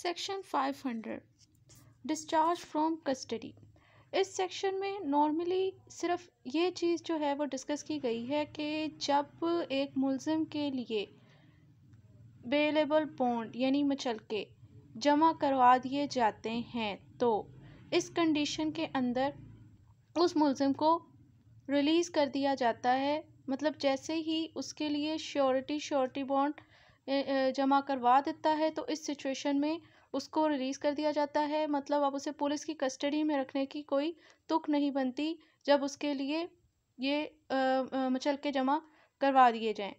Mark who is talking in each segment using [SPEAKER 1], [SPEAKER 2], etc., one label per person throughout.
[SPEAKER 1] Section 500 discharge from custody इस section में normally सिर्फ ये चीज़ जो है वो डिस्कस की गई है कि जब एक मुलम के लिए बेलेबल बॉन्ड यानी मचल के जमा करवा दिए जाते हैं तो इस कंडीशन के अंदर उस मुलम को रिलीज़ कर दिया जाता है मतलब जैसे ही उसके लिए श्योरिटी श्योरिटी बॉन्ड जमा करवा देता है तो इस सिचुएशन में उसको रिलीज़ कर दिया जाता है मतलब अब उसे पुलिस की कस्टडी में रखने की कोई तुक नहीं बनती जब उसके लिए ये मचल के जमा करवा दिए जाएं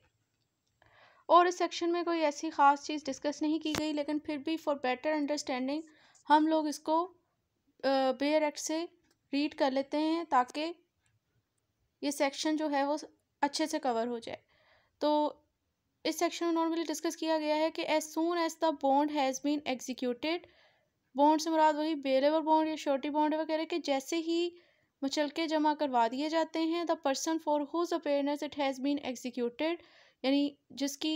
[SPEAKER 1] और इस सेक्शन में कोई ऐसी ख़ास चीज़ डिस्कस नहीं की गई लेकिन फिर भी फॉर बेटर अंडरस्टैंडिंग हम लोग इसको बेयर एक्ट से रीड कर लेते हैं ताकि ये सेक्शन जो है वो अच्छे से कवर हो जाए तो इस सेक्शन में नॉर्मली डिस्कस किया गया है कि as soon as the bond has been executed bond से मुराद वही बेलेवर बॉन्ड या शॉर्टी बॉन्ड वगैरह के जैसे ही मुचलके जमा करवा दिए जाते हैं the person for whose appearance it has been executed यानी जिसकी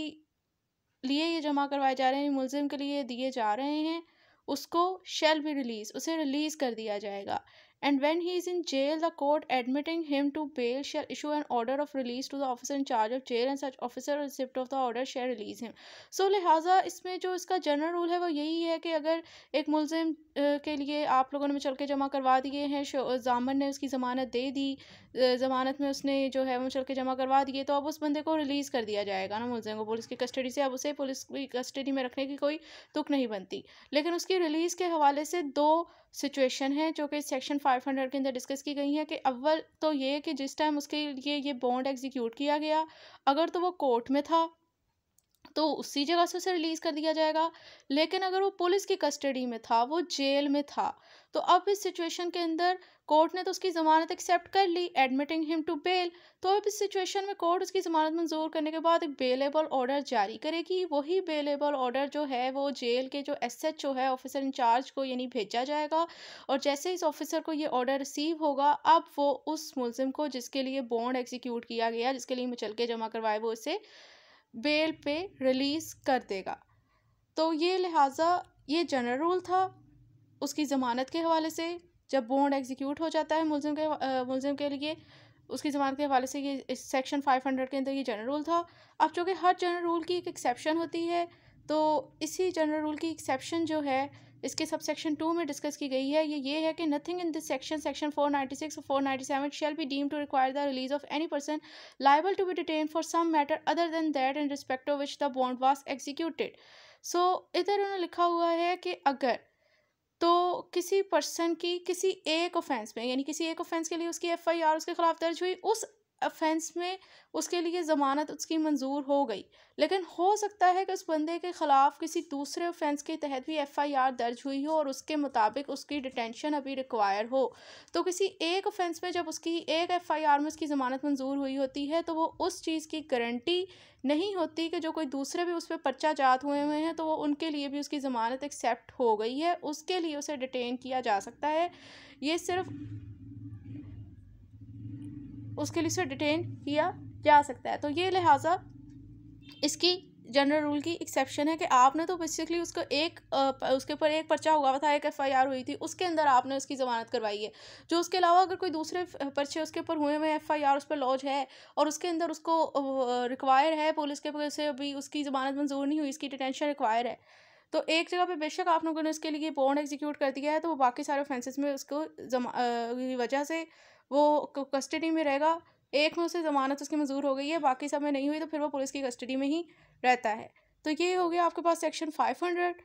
[SPEAKER 1] लिए ये जमा करवाए जा रहे हैं मुलजिम के लिए दिए जा रहे हैं उसको शेल भी रिलीज़ उसे रिलीज़ कर दिया जाएगा and when he is in jail, the court admitting him to bail shall issue an order of release to the officer in charge of jail and such officer receipt of the order shall release him. So लिहाजा इसमें जो इसका general rule है वो यही है कि अगर एक मुलजिम के लिए आप लोगों ने चल के जमा करवा दिए हैं जामन ने उसकी ज़मानत दे दी ज़मानत में उसने जो है वो चल के जमा करवा दिए तो अब उस बंदे को रिलीज़ कर दिया जाएगा ना मुलजिम को पुलिस की कस्टडी से अब उसे पुलिस की कस्टडी में रखने की कोई तुक नहीं बनती लेकिन उसकी रिलीज़ के हवाले से दो सिचुएशन है जो कि सेक्शन फाइव फाइव हंड्रेड के अंदर डिस्कस की गई हैं कि अव्वल तो ये है कि जिस टाइम उसके लिए ये बॉन्ड एग्जीक्यूट किया गया अगर तो वो कोर्ट में था तो उसी जगह से उसे रिलीज़ कर दिया जाएगा लेकिन अगर वो पुलिस की कस्टडी में था वो जेल में था तो अब इस सिचुएशन के अंदर कोर्ट ने तो उसकी ज़मानत एक्सेप्ट कर ली एडमिटिंग हिम टू बेल तो अब इस सिचुएशन में कोर्ट उसकी ज़मानत मंजूर करने के बाद एक बेलेबल ऑर्डर जारी करेगी वही बेलेबल ऑर्डर जो है वो जेल के जो एस एच ओ है ऑफिसर इंचार्ज को यानी भेजा जाएगा और जैसे इस ऑफिसर को ये ऑर्डर रिसीव होगा अब वो उस मुलजिम को जिसके लिए बॉन्ड एग्जीक्यूट किया गया जिसके लिए के जमा करवाए वो इसे बेल पे रिलीज़ कर देगा तो ये लिहाजा ये जनरल रूल था उसकी ज़मानत के हवाले से जब बॉन्ड एग्जीक्यूट हो जाता है मुलम के मुलम के लिए उसकी ज़मानत के हवाले से ये सेक्शन फाइव हंड्रेड के अंदर ये जनरल रूल था अब चूँकि हर जनरल रूल की एक एक्सेप्शन होती है तो इसी जनरल रूल की एक्सेप्शन जो है इसके सब सेक्शन टू में डिस्कस की गई है ये ये है कि nothing in this section section four ninety six four ninety seven shall be deem to require the release of any person liable to be detain for some matter other than that in respect of which the bond was executed so इधर उन्होंने लिखा हुआ है कि अगर तो किसी person की किसी एक ऑफेंस में यानी किसी एक ऑफेंस के लिए उसकी एफआईआर उसके खिलाफ दर्ज हुई उस अफेंस में उसके लिए ज़मानत उसकी मंजूर हो गई लेकिन हो सकता है कि उस बंदे के ख़िलाफ़ किसी दूसरे अफेंस के तहत भी एफआईआर दर्ज हुई हो और उसके मुताबिक उसकी डिटेंशन अभी रिक्वायर हो तो किसी एक अफेंस में जब उसकी एक एफआईआर में उसकी ज़मानत मंजूर हुई होती है तो वो उस चीज़ की गारंटी नहीं होती कि जो कोई दूसरे भी उस पर पर्चा जात हुए हुए हैं तो वो उनके लिए भी उसकी ज़मानत एक्सेप्ट हो गई है उसके लिए उसे डिटेन किया जा सकता है ये सिर्फ उसके लिए उसे डिटेन किया जा सकता है तो ये लिहाजा इसकी जनरल रूल की एक्सेप्शन है कि आपने तो बेसिकली उसको एक आ, उसके ऊपर एक पर्चा हुआ था एक एफ आई आर हुई थी उसके अंदर आपने उसकी ज़मानत करवाई है जो उसके अलावा अगर कोई दूसरे पर्चे उसके ऊपर हुए हुए एफ आई आर उस पर लॉज है और उसके अंदर उसको रिक्वायर है पुलिस के से अभी उसकी ज़मानत मंजूर नहीं हुई इसकी डिटेंशन रिक्वायर है तो एक जगह पे बेशक आप लोगों ने उसके लिए बॉन्ड एग्जीक्यूट कर दिया है तो वो बाकी सारे ऑफेंसेस में उसको जमा वजह से वो कस्टडी में रहेगा एक में उसे ज़मानत उसकी मंजूर हो गई है बाकी सब में नहीं हुई तो फिर वो पुलिस की कस्टडी में ही रहता है तो ये हो गया आपके पास section five hundred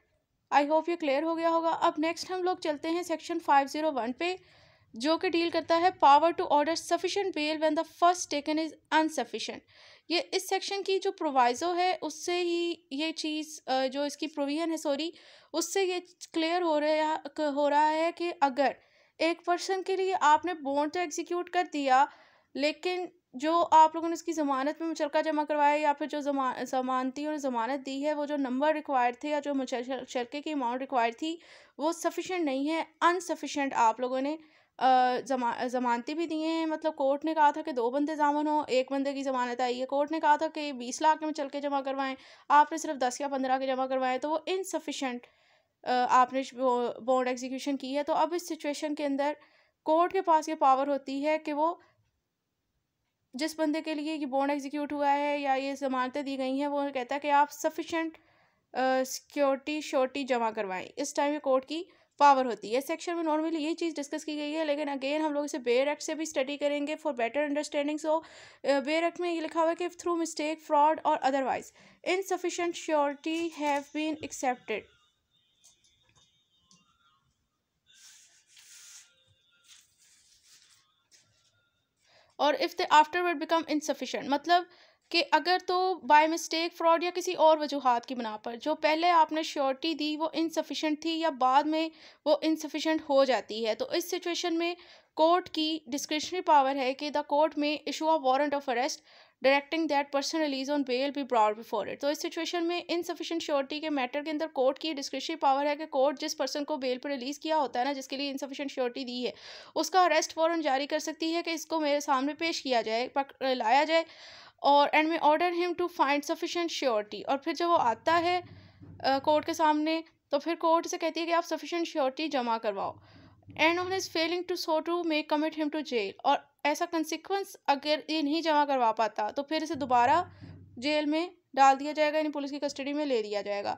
[SPEAKER 1] I hope ये क्लियर हो गया होगा अब नेक्स्ट हम लोग चलते हैं सेक्शन फाइव ज़ीरो वन पे जो कि डील करता है power to order sufficient bail when the first taken is insufficient ये इस सेक्शन की जो प्रोवाइजो है उससे ही ये चीज़ जो इसकी प्रोविज़न है सॉरी उससे ये क्लियर हो रहा हो रहा है कि अगर एक पर्सन के लिए आपने बॉन्ड तो एग्जीक्यूट कर दिया लेकिन जो आप लोगों ने उसकी ज़मानत में मुचलका जमा करवाया या फिर जो जमा जमानती और ज़मानत दी है वो जो नंबर रिक्वायर्ड थे या जो मुचलके की अमाउंट रिक्वायर्ड थी वो सफिशेंट नहीं है अनसफिशेंट आप लोगों ने जमा जमानती भी दिए हैं मतलब कोर्ट ने कहा था कि दो बंदे जामन हो एक बंदे की ज़मानत आई है कोर्ट ने कहा था कि बीस लाख में चल के जमा करवाएं आपने सिर्फ दस या पंद्रह के जमा करवाएं तो वो इनसफिशेंट आपने बॉन्ड एग्जीक्यूशन की है तो अब इस सिचुएशन के अंदर कोर्ट के पास ये पावर होती है कि वो जिस बंदे के लिए ये बॉन्ड एग्जीक्यूट हुआ है या ये जमानतें दी गई हैं वो कहता है कि आप सफिशेंट सिक्योरिटी श्योरिटी जमा करवाएं इस टाइम ये कोर्ट की पावर होती है सेक्शन में नॉर्मली यही चीज़ डिस्कस की गई है लेकिन अगेन हम लोग इसे बेयर एक्ट से भी स्टडी करेंगे for better understanding so bare act में ये लिखा हुआ है कि थ्रू मिस्टेक फ्रॉड और otherwise insufficient surety have been accepted और if the word become insufficient मतलब कि अगर तो बाय मिस्टेक फ्रॉड या किसी और वजूहत की बना पर जो पहले आपने श्योरिटी दी वो इनसफिशेंट थी या बाद में वो इनसफिशेंट हो जाती है तो इस सिचुएशन में कोर्ट की डिस्क्रिशनरी पावर है कि द कोर्ट में issue of warrant of arrest directing that person release on bail be brought before it तो इस सिचुएशन में इनसफिशेंट श्योरिटी के मैटर के अंदर कोर्ट की डिस्क्रिप्शन पावर है कि कोर्ट जिस पर्सन को बेल पर रिलीज़ किया होता है ना जिसके लिए इनसफिशेंट श्योरिटी दी है उसका अरेस्ट वारंट जारी कर सकती है कि इसको मेरे सामने पेश किया जाए लाया जाए और and may order him to find sufficient surety और फिर जब वो आता है कोर्ट के सामने तो फिर कोर्ट से कहती है कि आप सफिशेंट श्योरिटी जमा करवाओ and on his failing to so to may commit him to jail और ऐसा कंसिक्वेंस अगर ये नहीं जमा करवा पाता तो फिर इसे दोबारा जेल में डाल दिया जाएगा यानी पुलिस की कस्टडी में ले लिया जाएगा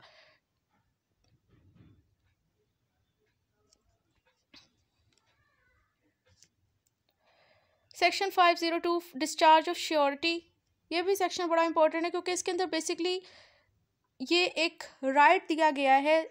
[SPEAKER 1] section five zero two discharge of surety ये भी सेक्शन बड़ा इंपॉर्टेंट है क्योंकि इसके अंदर बेसिकली ये एक राइट दिया गया है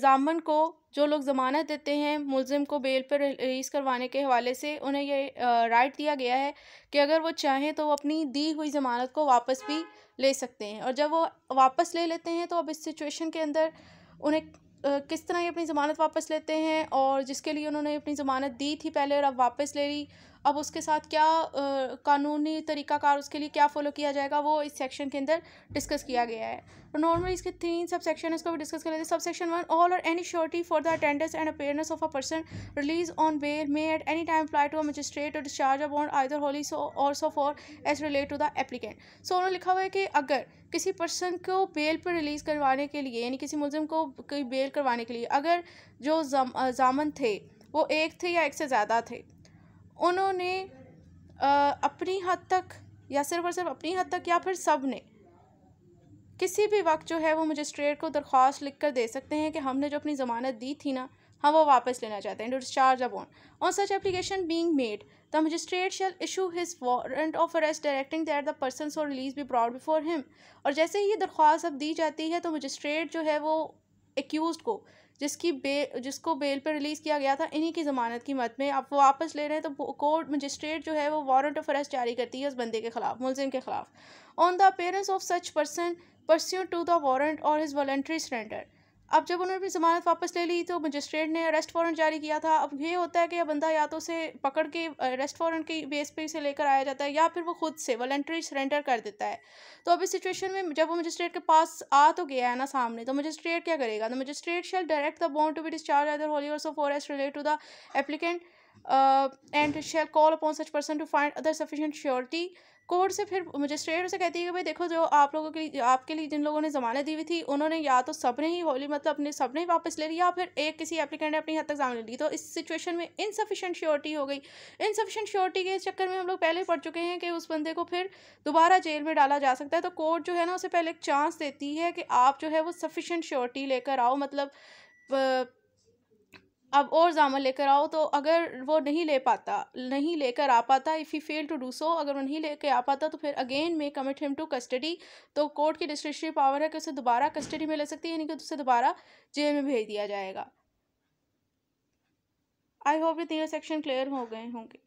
[SPEAKER 1] जामन को जो लोग ज़मानत देते हैं मुलजिम को बेल पर रिलीज़ करवाने के हवाले से उन्हें ये राइट दिया गया है कि अगर वो चाहें तो वो अपनी दी हुई ज़मानत को वापस भी ले सकते हैं और जब वो वापस ले लेते हैं तो अब इस सिचुएशन के अंदर उन्हें किस तरह ये अपनी ज़मानत वापस लेते हैं और जिसके लिए उन्होंने अपनी ज़मानत दी थी पहले और अब वापस ले ली अब उसके साथ क्या आ, कानूनी तरीकाकार उसके लिए क्या फॉलो किया जाएगा वो इस सेक्शन के अंदर डिस्कस किया गया है तो नॉर्मली इसके तीन सब सेक्शन इसको भी डिस्कस कर लेते हैं sub section one all or any surety for the attendance and appearance of a person release on bail may at any time apply to a magistrate or discharge upon either wholly so or so for as relate to the applicant so उन्होंने लिखा हुआ है कि अगर किसी person को bell पर release करवाने के लिए यानी किसी मुलिम को कोई बेल करवाने के लिए अगर जो जामन थे वो एक थे या एक से ज़्यादा थे उन्होंने अपनी हद तक या सिर्फ और सिर्फ अपनी हद तक या फिर सब ने किसी भी वक्त जो है वो मजिस्ट्रेट को दरख्वास्त लिख कर दे सकते हैं कि हमने जो अपनी ज़मानत दी थी ना हम वो वापस लेना चाहते हैं discharge upon on such application being made the magistrate shall issue his warrant of arrest directing that the person or release be brought before him और जैसे ही ये दरख्वास्त अब दी जाती है तो मजिस्ट्रेट जो है वो एक्यूज को जिसकी बे जिसको बेल पर रिलीज़ किया गया था इन्हीं की ज़मानत की मत में आप वापस ले रहे हैं तो कोर्ट मजिस्ट्रेट जो है वो वारंट ऑफ अरेस्ट जारी करती है उस बंदे के खिलाफ मुलजिम के खिलाफ on the appearance of such person pursue to the warrant or his voluntary surrender अब जब उन्होंने अपनी ज़मानत वापस ले ली तो मजिस्ट्रेट ने अरेस्ट वारंट जारी किया था अब ये होता है कि यह बंदा या तो उसे पकड़ के अरेस्ट वारंट की बेस पर उसे लेकर आया जाता है या फिर वो खुद से वॉलेंट्री सरेंडर कर देता है तो अब इस सिचुएशन में जब वो मजिस्ट्रेट के पास आ तो गया है ना सामने तो मजिस्ट्रेट क्या करेगा तो magistrate shall direct the bond to be discharge either wholly forest relate to the applicant uh, and shall call upon such person to find other sufficient surety court से फिर मजिस्ट्रेट से कहती है कि भाई देखो जो आप लोगों के लिए आपके लिए जिन लोगों ने ज़मानत दी हुई थी उन्होंने या तो सबने ही होली मतलब अपने सबने ही वापस ले लिया फिर एक किसी एप्लीकेंट ने अपनी हद तक जमानत ली तो इस सिचुएशन में इनसफिशेंट श्योरिटी हो गई इनसफिशेंट श्योरिटी के चक्कर में हम लोग पहले पढ़ चुके हैं कि उस बंदे को फिर दोबारा जेल में डाला जा सकता है तो कोर्ट जो है ना उसे पहले एक चांस देती है कि आप जो है वो सफिशेंट श्योरिटी लेकर आओ मतलब अब और ज़ामा लेकर आओ तो अगर वो नहीं ले पाता नहीं लेकर आ पाता if he fail to do so अगर वो नहीं लेकर आ पाता तो फिर again may commit him to custody तो कोर्ट की डिस्क्रिशनरी पावर है कि उसे दोबारा कस्टडी में ले सकती है यानी कि उसे दोबारा जेल में भेज दिया जाएगा आई होप ये तीनों सेक्शन क्लियर हो गए होंगे